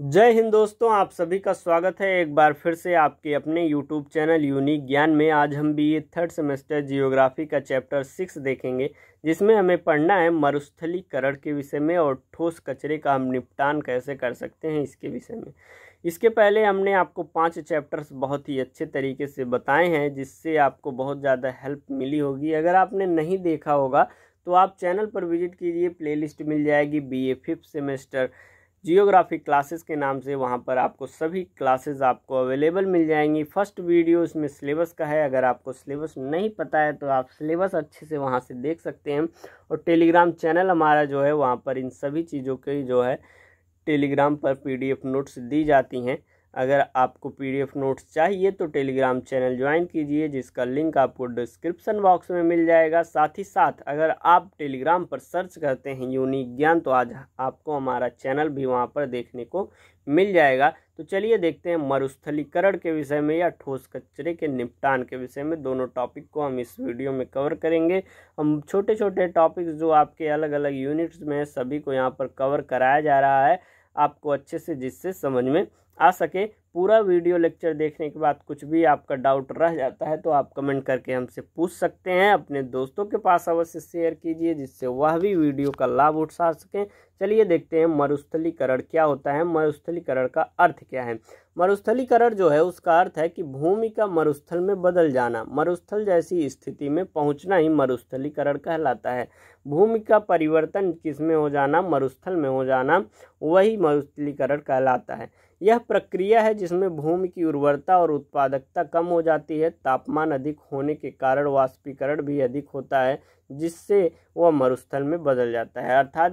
जय हिंद दोस्तों आप सभी का स्वागत है एक बार फिर से आपके अपने यूट्यूब चैनल यूनिक ज्ञान में आज हम B A third semester geography का चैप्टर सिक्स देखेंगे जिसमें हमें पढ़ना है मरुस्थलीकरण के विषय में और ठोस कचरे का हम निपटान कैसे कर सकते हैं इसके विषय में इसके पहले हमने आपको पांच चैप्टर्स बहुत ही अच्छे तरीके से बताए हैं जिससे आपको बहुत ज़्यादा हेल्प मिली होगी अगर आपने नहीं देखा होगा तो आप चैनल पर विजिट कीजिए प्लेलिस्ट मिल जाएगी B A fifth semester geography classes के नाम से वहाँ पर आपको सभी क्लासेस आपको अवेलेबल मिल जाएंगी फर्स्ट वीडियो इसमें सिलेबस का है अगर आपको सिलेबस नहीं पता है तो आप सिलेबस अच्छे से वहाँ से देख सकते हैं और टेलीग्राम चैनल हमारा जो है वहाँ पर इन सभी चीज़ों की जो है टेलीग्राम पर पीडीएफ नोट्स दी जाती हैं अगर आपको पीडीएफ नोट्स चाहिए तो टेलीग्राम चैनल ज्वाइन कीजिए जिसका लिंक आपको डिस्क्रिप्शन बॉक्स में मिल जाएगा साथ ही साथ अगर आप टेलीग्राम पर सर्च करते हैं यूनिक ज्ञान तो आज आपको हमारा चैनल भी वहाँ पर देखने को मिल जाएगा तो चलिए देखते हैं मरुस्थलीकरण के विषय में या ठोस कचरे के निपटान के विषय में दोनों टॉपिक को हम इस वीडियो में कवर करेंगे हम छोटे छोटे टॉपिक्स जो आपके अलग अलग यूनिट्स में सभी को यहाँ पर कवर कराया जा रहा है आपको अच्छे से जिससे समझ में आ सके पूरा वीडियो लेक्चर देखने के बाद कुछ भी आपका डाउट रह जाता है तो आप कमेंट करके हमसे पूछ सकते हैं अपने दोस्तों के पास अवश्य शेयर कीजिए जिससे वह भी वीडियो का लाभ उठा सकें चलिए देखते हैं मरुस्थलीकरण क्या होता है मरुस्थलीकरण का अर्थ क्या है मरुस्थलीकरण जो है उसका अर्थ है कि भूमि का मरुस्थल में बदल जाना मरुस्थल जैसी स्थिति में पहुंचना ही मरुस्थलीकरण कहलाता है भूमि का परिवर्तन किसमें हो जाना मरुस्थल में हो जाना वही मरुस्थलीकरण कहलाता है यह प्रक्रिया है जिसमें भूमि की उर्वरता और उत्पादकता कम हो जाती है तापमान अधिक होने के कारण वाष्पीकरण भी अधिक होता है जिससे वह मरुस्थल में बदल जाता है अर्थात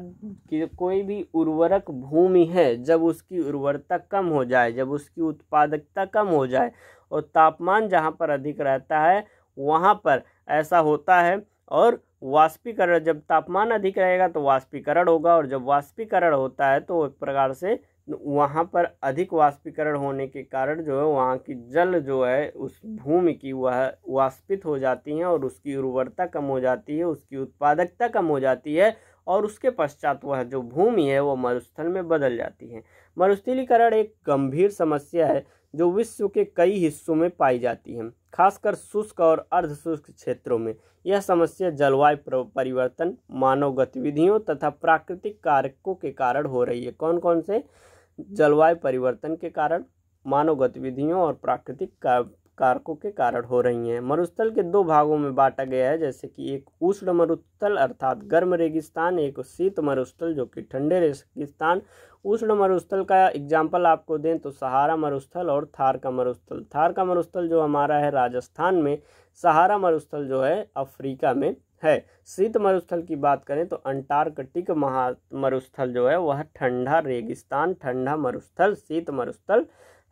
कि कोई भी उर्वरक भूमि है जब उसकी उर्वरता कम हो जाए जब उसकी उत्पादकता कम हो जाए और तापमान जहाँ पर अधिक रहता है वहाँ पर ऐसा होता है और वाष्पीकरण जब तापमान अधिक रहेगा तो वाष्पीकरण होगा और जब वाष्पीकरण होता है तो एक प्रकार से वहाँ पर अधिक वाष्पीकरण होने के कारण जो है वहाँ की जल जो है उस भूमि की वह वाष्पित हो जाती हैं और उसकी उर्वरता कम हो जाती है उसकी उत्पादकता कम हो जाती है और उसके पश्चात वह जो भूमि है वह मरुस्थल में बदल जाती है मरुस्थलीकरण एक गंभीर समस्या है जो विश्व के कई हिस्सों में पाई जाती है खासकर शुष्क और अर्धशुष्क क्षेत्रों में यह समस्या जलवायु परिवर्तन मानव गतिविधियों तथा प्राकृतिक कारकों के कारण हो रही है कौन कौन से जलवायु परिवर्तन के कारण मानव गतिविधियों और प्राकृतिक का, कारकों के कारण हो रही हैं मरुस्थल के दो भागों में बांटा गया है जैसे कि एक उष्ण मरुस्थल अर्थात गर्म रेगिस्तान एक शीत मरुस्थल जो कि ठंडे रेगिस्तान उष्ण मरुस्थल का एग्जाम्पल आपको दें तो सहारा मरुस्थल और थार का मरुस्थल थार का मरुस्थल जो हमारा है राजस्थान में सहारा मरुस्थल जो है अफ्रीका में है शीत मरुस्थल की बात करें तो अंटार्कटिक महा मरुस्थल जो है वह ठंडा रेगिस्तान ठंडा मरुस्थल शीत मरुस्थल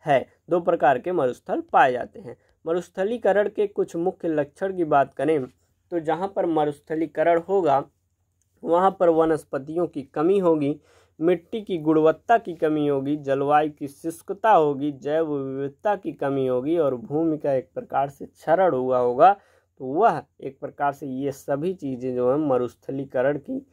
है दो प्रकार के मरुस्थल पाए जाते हैं मरुस्थलीकरण के कुछ मुख्य लक्षण की बात करें तो जहाँ पर मरुस्थलीकरण होगा वहाँ पर वनस्पतियों की कमी होगी मिट्टी की गुणवत्ता की कमी होगी जलवायु की शुष्कता होगी जैव विविधता की कमी होगी और भूमि का एक प्रकार से क्षरण हुआ होगा तो वह एक प्रकार से ये सभी चीज़ें जो है मरुस्थलीकरण की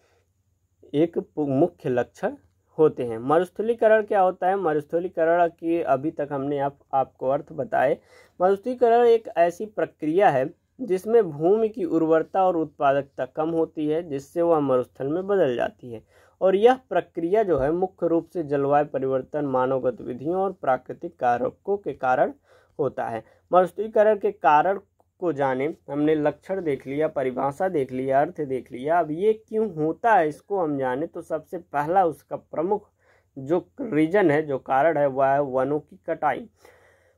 एक मुख्य लक्षण होते हैं मरुस्थलीकरण क्या होता है मरुस्थलीकरण की अभी तक हमने आप आपको अर्थ बताए मरुस्थलीकरण एक ऐसी प्रक्रिया है जिसमें भूमि की उर्वरता और उत्पादकता कम होती है जिससे वह मरुस्थल में बदल जाती है और यह प्रक्रिया जो है मुख्य रूप से जलवायु परिवर्तन मानव गतिविधियों और प्राकृतिक कारकों के कारण होता है मरुस्थलीकरण के कारण को जाने हमने लक्षण देख लिया परिभाषा देख लिया अर्थ देख लिया अब ये क्यों होता है इसको हम जाने तो सबसे पहला उसका प्रमुख जो रीजन है जो कारण है वह है वनों की कटाई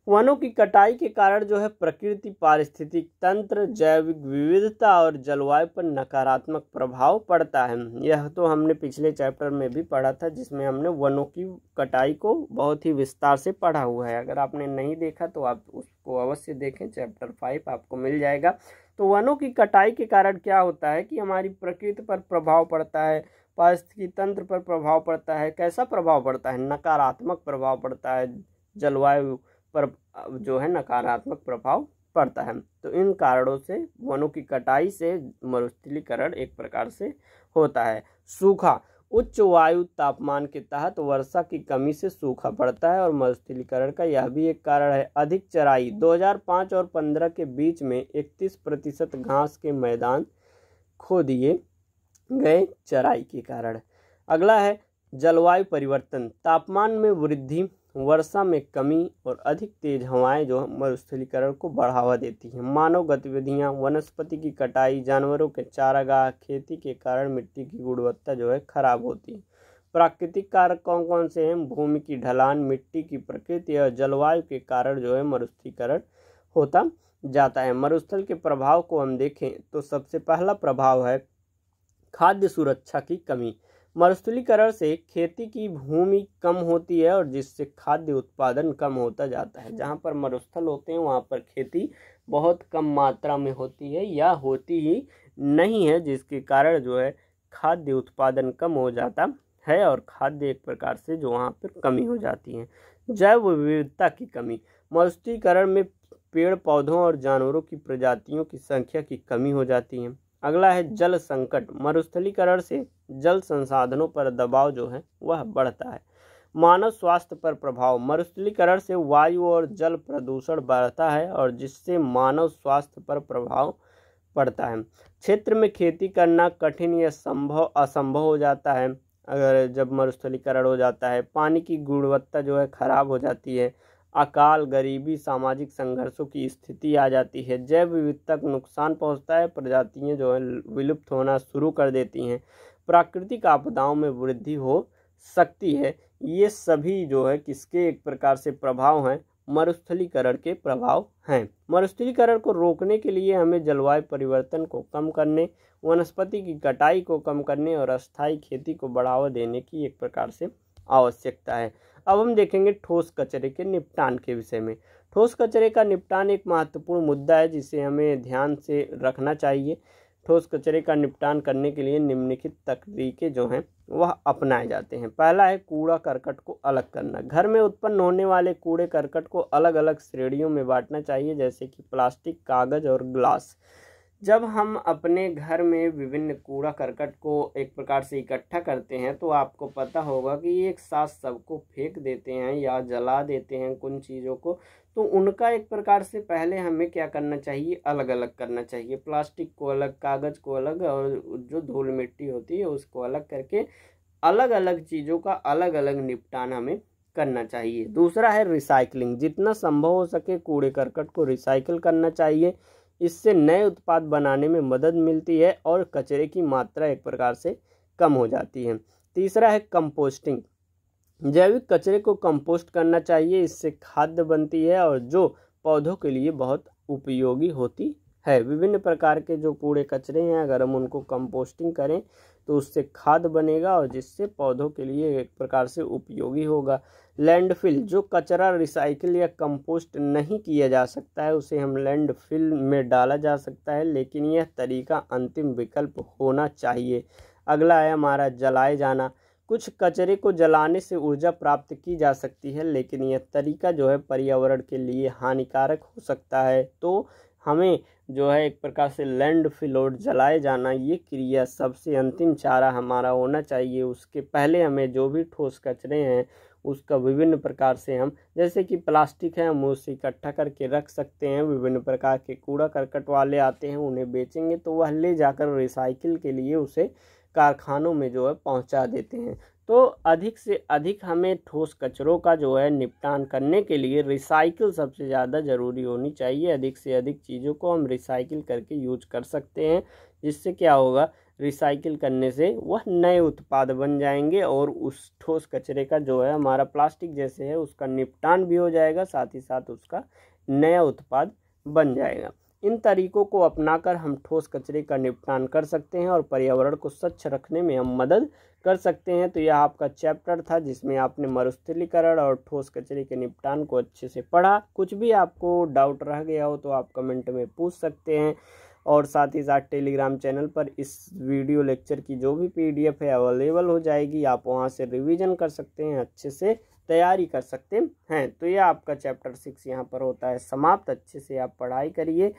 वनों की कटाई के कारण जो है प्रकृति पारिस्थितिक तंत्र जैविक विविधता और जलवायु पर नकारात्मक प्रभाव पड़ता है यह तो हमने पिछले चैप्टर में भी पढ़ा था जिसमें हमने वनों की कटाई को बहुत ही विस्तार से पढ़ा हुआ है अगर आपने नहीं देखा तो आप उसको अवश्य देखें चैप्टर फाइव आपको मिल जाएगा तो वनों की कटाई के कारण क्या होता है कि हमारी प्रकृति पर प्रभाव पड़ता है पारिस्थितिक तंत्र पर प्रभाव पड़ता है कैसा प्रभाव पड़ता है नकारात्मक प्रभाव पड़ता है जलवायु पर जो है नकारात्मक प्रभाव पड़ता है तो इन कारणों से वनों की कटाई से मरुस्थलीकरण एक प्रकार से होता है सूखा उच्च वायु तापमान के तहत वर्षा की कमी से सूखा पड़ता है और मरुस्थलीकरण का यह भी एक कारण है अधिक चराई 2005 और 15 के बीच में 31 प्रतिशत घास के मैदान खो दिए गए चराई के कारण अगला है जलवायु परिवर्तन तापमान में वृद्धि वर्षा में कमी और अधिक तेज हवाएं जो मरुस्थलीकरण को बढ़ावा देती हैं मानव गतिविधियां वनस्पति की कटाई जानवरों के चारागाह खेती के कारण मिट्टी की गुणवत्ता जो है खराब होती है प्राकृतिक कारक कौन कौन से हैं भूमि की ढलान मिट्टी की प्रकृति और जलवायु के कारण जो है मरुस्थलीकरण होता जाता है मरुस्थल के प्रभाव को हम देखें तो सबसे पहला प्रभाव है खाद्य सुरक्षा की कमी मरुस्थलीकरण से खेती की भूमि कम होती है और जिससे खाद्य उत्पादन कम होता जाता है जहाँ पर मरुस्थल होते हैं वहाँ पर खेती बहुत कम मात्रा में होती है या होती ही नहीं है जिसके कारण जो है खाद्य उत्पादन कम हो जाता है और खाद्य एक प्रकार से जो वहाँ पर कमी हो जाती है जैव विविधता की कमी मरुस्थलीकरण में पेड़ पौधों और जानवरों की प्रजातियों की संख्या की कमी हो जाती है अगला है जल संकट मरुस्थलीकरण से जल संसाधनों पर दबाव जो है वह बढ़ता है मानव स्वास्थ्य पर प्रभाव मरुस्थलीकरण से वायु और जल प्रदूषण बढ़ता है और जिससे मानव स्वास्थ्य पर प्रभाव पड़ता है क्षेत्र में खेती करना कठिन या संभव असंभव हो जाता है अगर जब मरुस्थलीकरण हो जाता है पानी की गुणवत्ता जो है ख़राब हो जाती है अकाल गरीबी सामाजिक संघर्षों की स्थिति आ जाती है जैव विविधता को नुकसान पहुंचता है प्रजातियां जो है विलुप्त होना शुरू कर देती हैं प्राकृतिक आपदाओं में वृद्धि हो सकती है ये सभी जो है किसके एक प्रकार से प्रभाव हैं मरुस्थलीकरण के प्रभाव हैं मरुस्थलीकरण को रोकने के लिए हमें जलवायु परिवर्तन को कम करने वनस्पति की कटाई को कम करने और अस्थायी खेती को बढ़ावा देने की एक प्रकार से आवश्यकता है अब हम देखेंगे ठोस कचरे के निपटान के विषय में ठोस कचरे का निपटान एक महत्वपूर्ण मुद्दा है जिसे हमें ध्यान से रखना चाहिए ठोस कचरे का निपटान करने के लिए निम्नलिखित तकनीकें जो हैं वह अपनाए जाते हैं पहला है कूड़ा करकट को अलग करना घर में उत्पन्न होने वाले कूड़े करकट को अलग अलग श्रेणियों में बांटना चाहिए जैसे कि प्लास्टिक कागज़ और ग्लास जब हम अपने घर में विभिन्न कूड़ा करकट को एक प्रकार से इकट्ठा करते हैं तो आपको पता होगा कि एक साथ सबको फेंक देते हैं या जला देते हैं कुछ चीज़ों को तो उनका एक प्रकार से पहले हमें क्या करना चाहिए अलग अलग करना चाहिए प्लास्टिक को अलग कागज़ को अलग और जो धूल मिट्टी होती है उसको अलग करके अलग अलग चीज़ों का अलग अलग निपटान हमें करना चाहिए दूसरा है रिसाइकलिंग जितना संभव हो सके कूड़े करकट को रिसाइकिल करना चाहिए इससे नए उत्पाद बनाने में मदद मिलती है और कचरे की मात्रा एक प्रकार से कम हो जाती है तीसरा है कंपोस्टिंग जैविक कचरे को कंपोस्ट करना चाहिए इससे खाद्य बनती है और जो पौधों के लिए बहुत उपयोगी होती है विभिन्न प्रकार के जो कूड़े कचरे हैं अगर हम उनको कंपोस्टिंग करें तो उससे खाद बनेगा और जिससे पौधों के लिए एक प्रकार से उपयोगी होगा लैंडफिल जो कचरा रिसाइकिल या कंपोस्ट नहीं किया जा सकता है उसे हम लैंडफिल में डाला जा सकता है लेकिन यह तरीका अंतिम विकल्प होना चाहिए अगला है हमारा जलाए जाना कुछ कचरे को जलाने से ऊर्जा प्राप्त की जा सकती है लेकिन यह तरीका जो है पर्यावरण के लिए हानिकारक हो सकता है तो हमें जो है एक प्रकार से लैंड फ्लोट जलाए जाना ये क्रिया सबसे अंतिम चारा हमारा होना चाहिए उसके पहले हमें जो भी ठोस कचरे हैं उसका विभिन्न प्रकार से हम जैसे कि प्लास्टिक है हम उसे इकट्ठा करके रख सकते हैं विभिन्न प्रकार के कूड़ा करकट वाले आते हैं उन्हें बेचेंगे तो वह ले जाकर रिसाइकिल के लिए उसे कारखानों में जो है पहुंचा देते हैं तो अधिक से अधिक हमें ठोस कचरों का जो है निपटान करने के लिए रिसाइकिल सबसे ज़्यादा ज़रूरी होनी चाहिए अधिक से अधिक चीज़ों को हम रिसाइकिल करके यूज कर सकते हैं जिससे क्या होगा रिसाइकिल करने से वह नए उत्पाद बन जाएंगे और उस ठोस कचरे का जो है हमारा प्लास्टिक जैसे है उसका निपटान भी हो जाएगा साथ ही साथ उसका नया उत्पाद बन जाएगा इन तरीकों को अपनाकर हम ठोस कचरे का निपटान कर सकते हैं और पर्यावरण को स्वच्छ रखने में हम मदद कर सकते हैं तो यह आपका चैप्टर था जिसमें आपने मरुस्थलीकरण और ठोस कचरे के निपटान को अच्छे से पढ़ा कुछ भी आपको डाउट रह गया हो तो आप कमेंट में पूछ सकते हैं और साथ ही साथ टेलीग्राम चैनल पर इस वीडियो लेक्चर की जो भी पीडीएफ है अवेलेबल हो जाएगी आप वहाँ से रिवीजन कर सकते हैं अच्छे से तैयारी कर सकते हैं तो ये आपका चैप्टर सिक्स यहाँ पर होता है समाप्त अच्छे से आप पढ़ाई करिए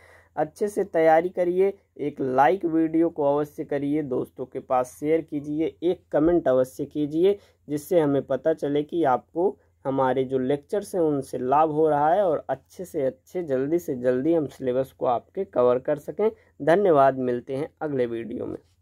अच्छे से तैयारी करिए एक लाइक वीडियो को अवश्य करिए दोस्तों के पास शेयर कीजिए एक कमेंट अवश्य कीजिए जिससे हमें पता चले कि आपको हमारे जो लेक्चर्स हैं उनसे लाभ हो रहा है और अच्छे से अच्छे जल्दी से जल्दी हम सिलेबस को आपके कवर कर सकें धन्यवाद मिलते हैं अगले वीडियो में